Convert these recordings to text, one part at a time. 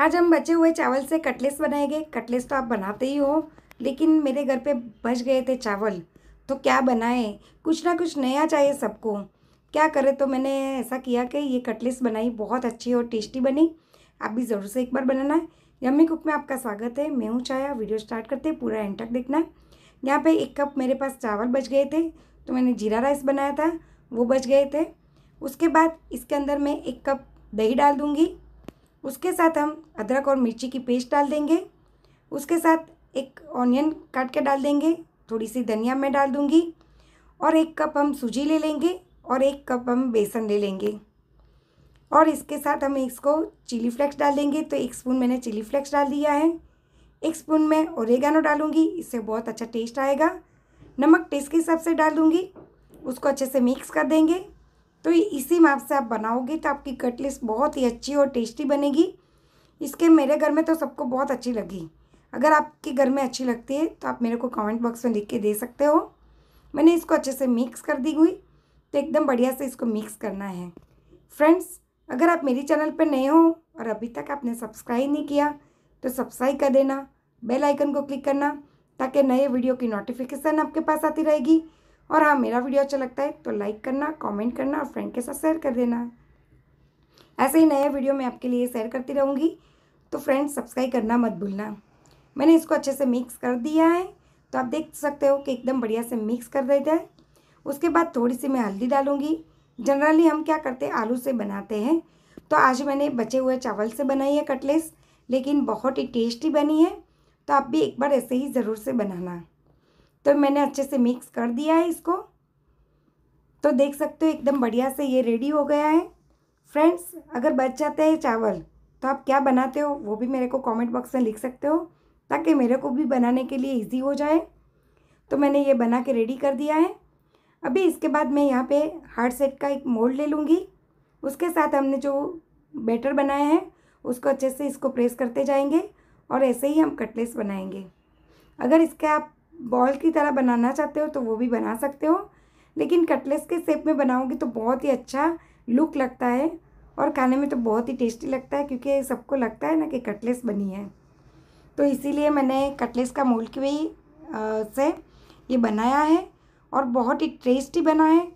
आज हम बचे हुए चावल से कटलेस बनाएंगे कटलेस तो आप बनाते ही हो लेकिन मेरे घर पे बच गए थे चावल तो क्या बनाएं कुछ ना कुछ नया चाहिए सबको क्या करें तो मैंने ऐसा किया कि ये कटलेस बनाई बहुत अच्छी और टेस्टी बनी आप भी ज़रूर से एक बार बनाना है यम्मी कुक में आपका स्वागत है मैं हूँ चाया वीडियो स्टार्ट करते पूरा एंड तक देखना यहाँ पर एक कप मेरे पास चावल बच गए थे तो मैंने जीरा राइस बनाया था वो बच गए थे उसके बाद इसके अंदर मैं एक कप दही डाल दूँगी उसके साथ हम अदरक और मिर्ची की पेस्ट डाल देंगे उसके साथ एक ऑनियन काट के डाल देंगे थोड़ी सी धनिया मैं डाल दूँगी और एक कप हम सूजी ले लेंगे और एक कप हम बेसन ले लेंगे और इसके साथ हम इसको चिली फ्लेक्स डाल देंगे तो एक स्पून मैंने चिली फ्लेक्स डाल दिया है एक स्पून मैं ओरेगानो डालूंगी इससे बहुत अच्छा टेस्ट आएगा नमक टेस्ट के हिसाब से डाल दूँगी उसको अच्छे से मिक्स कर देंगे तो इसी माप से आप बनाओगे तो आपकी कटलिस्ट बहुत ही अच्छी और टेस्टी बनेगी इसके मेरे घर में तो सबको बहुत अच्छी लगी अगर आपके घर में अच्छी लगती है तो आप मेरे को कमेंट बॉक्स में लिख के दे सकते हो मैंने इसको अच्छे से मिक्स कर दी हुई तो एकदम बढ़िया से इसको मिक्स करना है फ्रेंड्स अगर आप मेरी चैनल पर नए हो और अभी तक आपने सब्सक्राइब नहीं किया तो सब्सक्राइब कर देना बेल आइकन को क्लिक करना ताकि नए वीडियो की नोटिफिकेशन आपके पास आती रहेगी और हाँ मेरा वीडियो अच्छा लगता है तो लाइक करना कमेंट करना और फ्रेंड के साथ शेयर कर देना ऐसे ही नए वीडियो मैं आपके लिए शेयर करती रहूँगी तो फ्रेंड सब्सक्राइब करना मत भूलना मैंने इसको अच्छे से मिक्स कर दिया है तो आप देख सकते हो कि एकदम बढ़िया से मिक्स कर देते हैं उसके बाद थोड़ी सी मैं हल्दी डालूँगी जनरली हम क्या करते हैं आलू से बनाते हैं तो आज मैंने बचे हुए चावल से बनाई है कटलेस लेकिन बहुत ही टेस्टी बनी है तो आप भी एक बार ऐसे ही ज़रूर से बनाना तो मैंने अच्छे से मिक्स कर दिया है इसको तो देख सकते हो एकदम बढ़िया से ये रेडी हो गया है फ्रेंड्स अगर बच जाते हैं चावल तो आप क्या बनाते हो वो भी मेरे को कमेंट बॉक्स में लिख सकते हो ताकि मेरे को भी बनाने के लिए इजी हो जाए तो मैंने ये बना के रेडी कर दिया है अभी इसके बाद मैं यहाँ पे हार्ड सेट का एक मोल्ड ले लूँगी उसके साथ हमने जो बैटर बनाया है उसको अच्छे से इसको प्रेस करते जाएंगे और ऐसे ही हम कटलेस बनाएंगे अगर इसके आप बॉल की तरह बनाना चाहते हो तो वो भी बना सकते हो लेकिन कटलेस के सेप में बनाओगे तो बहुत ही अच्छा लुक लगता है और खाने में तो बहुत ही टेस्टी लगता है क्योंकि सबको लगता है ना कि कटलेस बनी है तो इसीलिए मैंने कटलेस का मूल की से ये बनाया है और बहुत ही टेस्टी बना है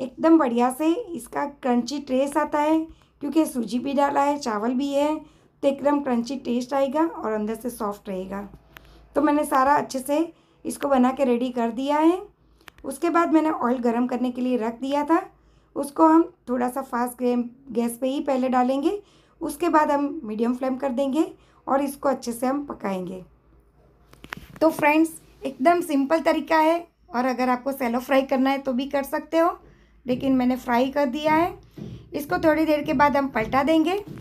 एकदम बढ़िया से इसका क्रंची ट्रेस आता है क्योंकि सूजी भी डाला है चावल भी है तो एकदम क्रंची टेस्ट आएगा और अंदर से सॉफ्ट रहेगा तो मैंने सारा अच्छे से इसको बना के रेडी कर दिया है उसके बाद मैंने ऑयल गर्म करने के लिए रख दिया था उसको हम थोड़ा सा फास्ट गैस पे ही पहले डालेंगे उसके बाद हम मीडियम फ्लेम कर देंगे और इसको अच्छे से हम पकाएंगे तो फ्रेंड्स एकदम सिंपल तरीका है और अगर आपको सेलो फ्राई करना है तो भी कर सकते हो लेकिन मैंने फ्राई कर दिया है इसको थोड़ी देर के बाद हम पलटा देंगे